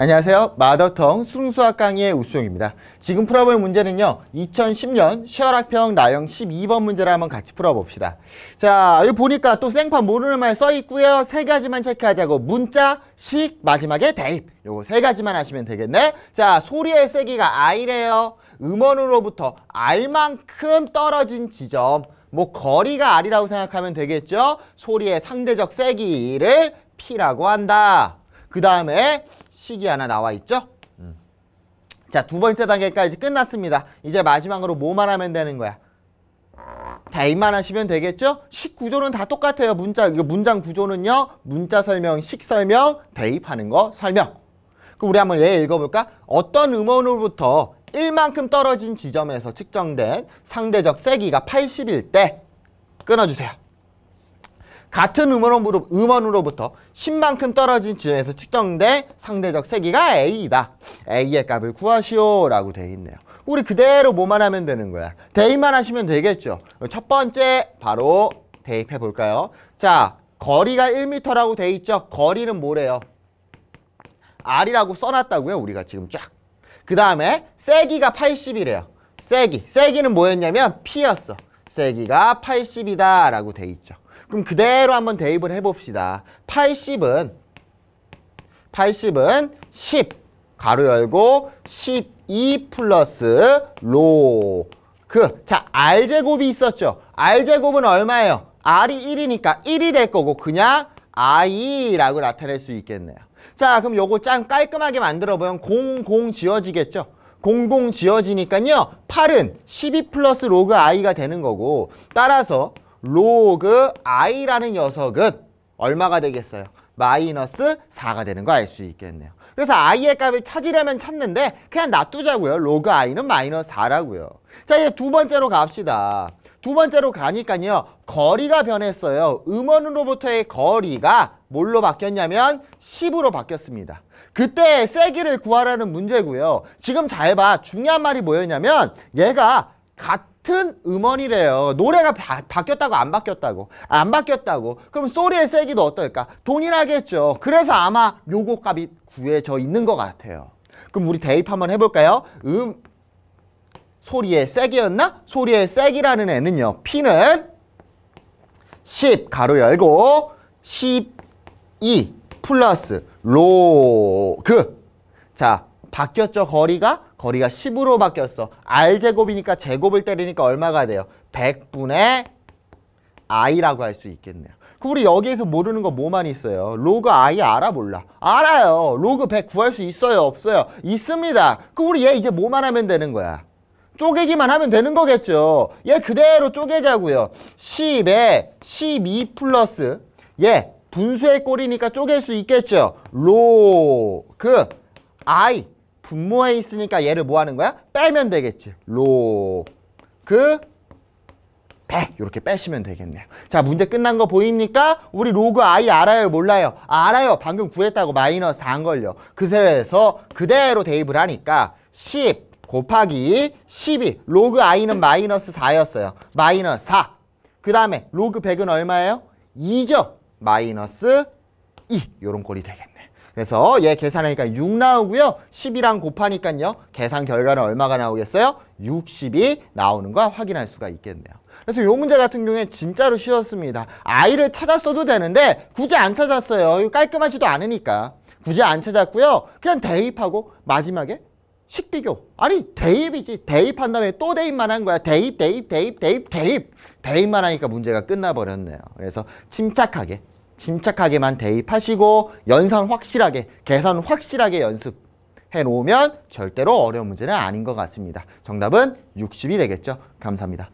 안녕하세요. 마더텅 순수학 강의의 우수용입니다. 지금 풀어볼 문제는요. 2010년 시어락평 나영 12번 문제를 한번 같이 풀어봅시다. 자, 여기 보니까 또 생판 모르는 말 써있고요. 세 가지만 체크하자고. 문자, 식, 마지막에 대입. 요거 세 가지만 하시면 되겠네. 자, 소리의 세기가 I래요. 음원으로부터 R만큼 떨어진 지점. 뭐 거리가 R이라고 생각하면 되겠죠. 소리의 상대적 세기를 P라고 한다. 그 다음에 식이 하나 나와 있죠? 자, 두 번째 단계까지 끝났습니다. 이제 마지막으로 뭐만 하면 되는 거야? 대입만 하시면 되겠죠? 식 구조는 다 똑같아요. 문자, 이거 문장 구조는요. 문자 설명, 식 설명, 대입하는 거 설명. 그럼 우리 한번 예 읽어볼까? 어떤 음원으로부터 1만큼 떨어진 지점에서 측정된 상대적 세기가 80일 때 끊어주세요. 같은 음원으로, 음원으로부터 10만큼 떨어진 지점에서 측정된 상대적 세기가 A이다. A의 값을 구하시오 라고 되어 있네요. 우리 그대로 뭐만 하면 되는 거야? 대입만 하시면 되겠죠. 첫 번째 바로 대입해 볼까요? 자, 거리가 1m라고 돼 있죠. 거리는 뭐래요? R이라고 써놨다고요. 우리가 지금 쫙. 그 다음에 세기가 80이래요. 세기. 세기는 뭐였냐면 P였어. 세기가 80이다 라고 돼 있죠. 그럼 그대로 한번 대입을 해봅시다. 80은 80은 10 가로 열고 12 플러스 로그 자, R제곱이 있었죠. R제곱은 얼마예요? R이 1이니까 1이 될 거고 그냥 I라고 나타낼 수 있겠네요. 자, 그럼 요거 짱 깔끔하게 만들어보면 00 지워지겠죠? 00 지워지니까요. 8은 12 플러스 로그 i가 되는 거고 따라서 로그 i라는 녀석은 얼마가 되겠어요? 마이너스 4가 되는 거 알 수 있겠네요. 그래서 i의 값을 찾으려면 찾는데 그냥 놔두자고요. 로그 i는 마이너스 4라고요. 자 이제 두 번째로 갑시다. 두 번째로 가니까요. 거리가 변했어요. 음원으로부터의 거리가 뭘로 바뀌었냐면 10으로 바뀌었습니다. 그때 세기를 구하라는 문제고요. 지금 잘 봐. 중요한 말이 뭐였냐면 얘가 같은 같은 음원이래요. 노래가 바, 바뀌었다고 안 바뀌었다고 안 바뀌었다고. 그럼 소리의 세기도 어떨까? 동일하겠죠. 그래서 아마 요거 값이 구해져 있는 것 같아요. 그럼 우리 대입 한번 해볼까요? 음 소리의 세기였나? 소리의 세기라는 애는요. P는 10 가로 열고 12 플러스 로그 자 바뀌었죠. 거리가 거리가 10으로 바뀌었어. r제곱이니까 제곱을 때리니까 얼마가 돼요? 100분의 i라고 할 수 있겠네요. 그 우리 여기에서 모르는 거 뭐만 있어요? 로그 i 알아 몰라? 알아요. 로그 100 구할 수 있어요? 없어요? 있습니다. 그 우리 얘 이제 뭐만 하면 되는 거야? 쪼개기만 하면 되는 거겠죠. 얘 그대로 쪼개자고요. 10에 12 플러스 얘 분수의 꼴이니까 쪼갤 수 있겠죠. 로그 i 분모에 있으니까 얘를 뭐 하는 거야? 빼면 되겠지. 로, 그, 배 이렇게 빼시면 되겠네요. 자 문제 끝난 거 보입니까? 우리 로그 i 알아요 몰라요? 알아요. 방금 구했다고 마이너스 한 걸요. 그래서 그대로 대입을 하니까 10 곱하기 12 로그 i는 마이너스 4였어요. 마이너스 4. 그 다음에 로그 100은 얼마예요? 2죠. 마이너스 2 요런 꼴이 되겠네요. 그래서 얘 계산하니까 6 나오고요. 10이랑 곱하니까요. 계산 결과는 얼마가 나오겠어요? 60이 나오는 거 확인할 수가 있겠네요. 그래서 요 문제 같은 경우에 진짜로 쉬웠습니다. 아이를 찾았어도 되는데 굳이 안 찾았어요. 깔끔하지도 않으니까. 굳이 안 찾았고요. 그냥 대입하고 마지막에 식비교. 아니 대입이지. 대입한 다음에 또 대입만 한 거야. 대입, 대입, 대입, 대입, 대입. 대입만 하니까 문제가 끝나버렸네요. 그래서 침착하게 침착하게만 대입하시고 연산 확실하게 계산 확실하게 연습해 놓으면 절대로 어려운 문제는 아닌 것 같습니다. 정답은 60이 되겠죠. 감사합니다.